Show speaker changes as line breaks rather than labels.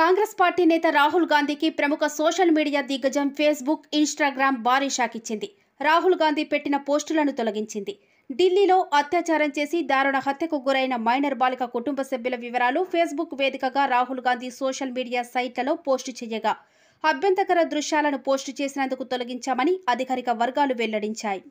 Congress party నేత రాహుల్ గాంధీకి ప్రముఖ సోషల్ మీడియా దిగ్గజం ఫేస్బుక్ ఇన్స్టాగ్రామ్ భారీ షాక్ ఇచ్చింది రాహుల్ గాంధీ పెట్టిన పోస్టులను తొలగించింది ఢిల్లీలో అత్యాచారం చేసి దారుణ హత్యకు గురైన మైనర్ బాలిక కుటుంబ సభ్యుల వివరాలు ఫేస్బుక్ వేదికగా రాహుల్ గాంధీ సోషల్ మీడియా సైట్లలో పోస్టు చేయగా అభ్యంతకర దృశ్యాలను పోస్టు చేసినందుకు తొలగించామని అధికారిక వర్గాలు వెల్లడించాయి